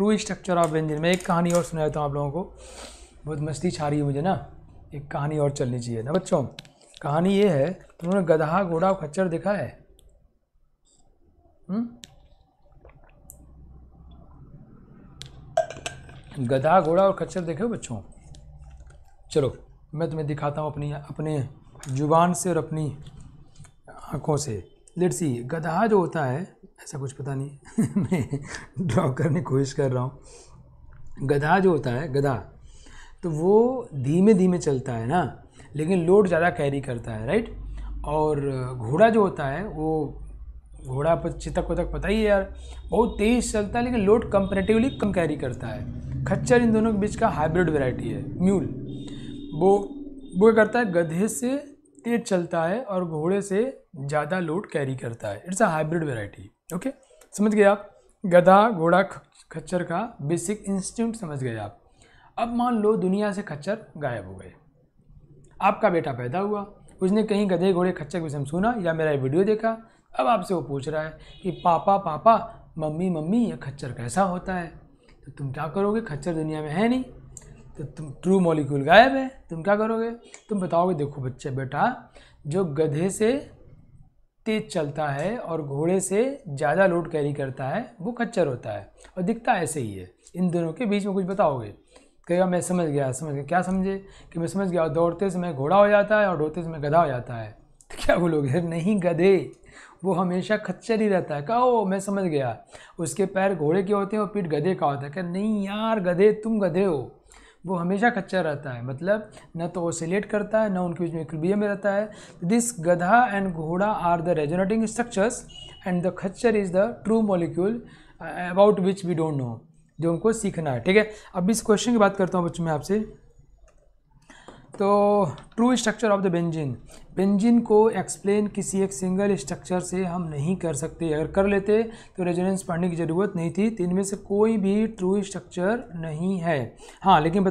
True structure of व्यंजन मैं एक कहानी और सुना देता हूँ आप लोगों को बहुत मस्ती छा रही है मुझे ना एक कहानी और चलनी चाहिए ना बच्चों कहानी ये है तुमने गधा घोड़ा खच्चर देखा है हम्म? गधा घोड़ा और खच्चर देखे हो बच्चों चलो मैं तुम्हें दिखाता हूँ अपनी अपने जुबान से और अपनी आँखों से लेट सी गधा जो होता है ऐसा कुछ पता नहीं मैं ड्रॉ करने की कोशिश कर रहा हूँ गधा जो होता है गधा तो वो धीमे धीमे चलता है ना लेकिन लोड ज़्यादा कैरी करता है राइट और घोड़ा जो होता है वो घोड़ा पर चितक वतक पता ही है यार बहुत तेज़ चलता है लेकिन लोड कंपेरेटिवली कम कैरी करता है खच्चर इन दोनों के बीच का हाइब्रिड वेराइटी है म्यूल वो वो करता है गधे से तेज़ चलता है और घोड़े से ज़्यादा लोड कैरी करता है it's a hybrid variety okay समझ गए आप गधा घोड़ा खच्चर का बेसिक इंस्टिंक्ट समझ गए आप अब मान लो दुनिया से खच्चर गायब हो गए आपका बेटा पैदा हुआ उसने कहीं गधे घोड़े खच्चर के विषय सुना या मेरा वीडियो देखा अब आपसे वो पूछ रहा है कि पापा पापा मम्मी मम्मी यह खच्चर कैसा होता है तो तुम क्या करोगे खच्चर दुनिया में है नहीं तो तुम ट्रू मॉलिक्यूल गायब है तुम क्या करोगे तुम बताओगे देखो बच्चे बेटा जो गधे से तेज चलता है और घोड़े से ज़्यादा लोड कैरी करता है वो खच्चर होता है और दिखता ऐसे ही है इन दोनों के बीच में कुछ बताओगे कहेगा मैं समझ गया समझ गया क्या समझे कि मैं समझ गया दौड़ते समय घोड़ा हो जाता है और दौड़ते समय गधा हो जाता है तो क्या बोलोगे नहीं गधे वो हमेशा खच्चर ही रहता है कहो मैं समझ गया उसके पैर घोड़े के होते हैं और पीठ गधे का होता है क्या नहीं यार गधे तुम गधे हो वो हमेशा कच्चा रहता है मतलब न तो ओसिलेट करता है न उनके बीच में इक्विलिब्रियम में रहता है दिस गधा एंड घोड़ा are the resonating structures and the खच्चर is the true molecule about which we don't know जो हमको सीखना है ठीक है अब इस क्वेश्चन की बात करता हूँ बच्चों में आपसे तो true structure of the benzene benzene को एक्सप्लेन किसी एक सिंगल स्ट्रक्चर से हम नहीं कर सकते अगर कर लेते तो रेजोनेंस पढ़ने की ज़रूरत नहीं थी तो इनमें से कोई भी ट्रू स्ट्रक्चर नहीं है हाँ लेकिन